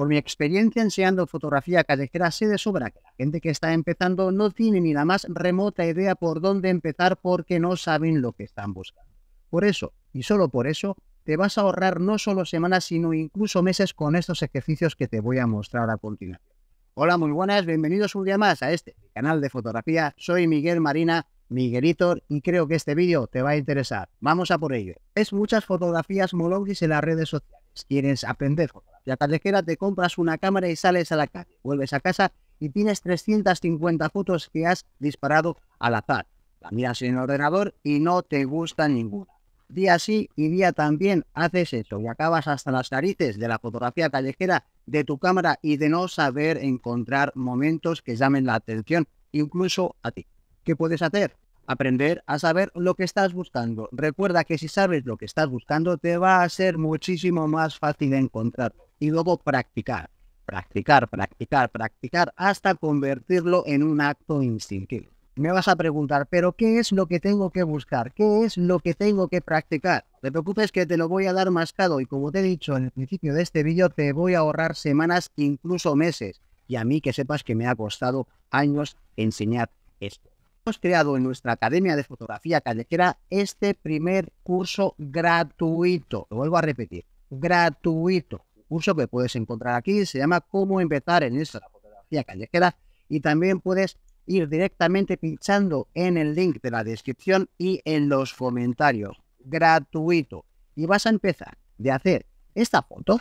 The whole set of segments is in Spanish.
Por mi experiencia enseñando fotografía callejera, sé de sobra que la gente que está empezando no tiene ni la más remota idea por dónde empezar porque no saben lo que están buscando. Por eso, y solo por eso, te vas a ahorrar no solo semanas, sino incluso meses con estos ejercicios que te voy a mostrar a continuación. Hola, muy buenas, bienvenidos un día más a este canal de fotografía. Soy Miguel Marina, Miguelito, y creo que este vídeo te va a interesar. Vamos a por ello. Es muchas fotografías mologis en las redes sociales. ¿Quieres aprender la callejera te compras una cámara y sales a la calle, vuelves a casa y tienes 350 fotos que has disparado al azar. La miras en el ordenador y no te gusta ninguna. Día sí y día también haces eso y acabas hasta las narices de la fotografía callejera de tu cámara y de no saber encontrar momentos que llamen la atención, incluso a ti. ¿Qué puedes hacer? Aprender a saber lo que estás buscando. Recuerda que si sabes lo que estás buscando, te va a ser muchísimo más fácil encontrarlo y luego practicar, practicar, practicar, practicar hasta convertirlo en un acto instintivo. Me vas a preguntar, pero ¿qué es lo que tengo que buscar? ¿Qué es lo que tengo que practicar? No te preocupes que te lo voy a dar mascado y como te he dicho en el principio de este vídeo, te voy a ahorrar semanas, incluso meses. Y a mí que sepas que me ha costado años enseñar esto hemos creado en nuestra Academia de Fotografía Callejera este primer curso gratuito. Lo vuelvo a repetir, gratuito curso que puedes encontrar aquí, se llama Cómo empezar en esta fotografía callejera, y también puedes ir directamente pinchando en el link de la descripción y en los comentarios, gratuito, y vas a empezar de hacer esta foto,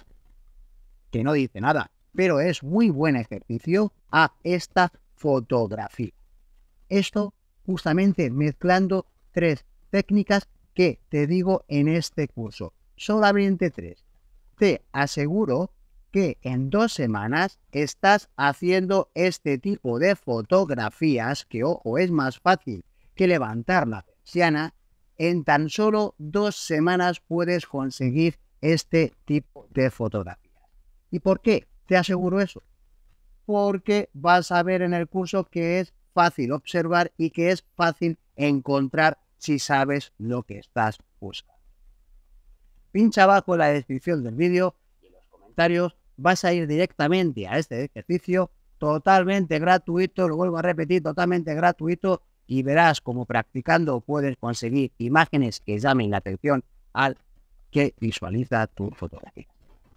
que no dice nada, pero es muy buen ejercicio, a esta fotografía. Esto justamente mezclando tres técnicas que te digo en este curso. Solamente tres te aseguro que en dos semanas estás haciendo este tipo de fotografías que, ojo, es más fácil que levantar la persiana. En tan solo dos semanas puedes conseguir este tipo de fotografías. ¿Y por qué? Te aseguro eso. Porque vas a ver en el curso que es fácil observar y que es fácil encontrar si sabes lo que estás buscando. Pincha abajo en la descripción del vídeo y en los comentarios vas a ir directamente a este ejercicio totalmente gratuito, lo vuelvo a repetir, totalmente gratuito y verás cómo practicando puedes conseguir imágenes que llamen la atención al que visualiza tu fotografía.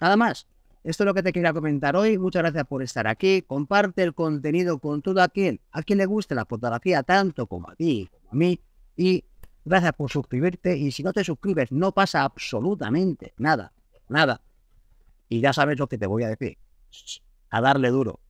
Nada más. Esto es lo que te quería comentar hoy. Muchas gracias por estar aquí. Comparte el contenido con todo aquel a quien le guste la fotografía tanto como a ti como a mí. Y Gracias por suscribirte y si no te suscribes no pasa absolutamente nada, nada. Y ya sabes lo que te voy a decir. A darle duro.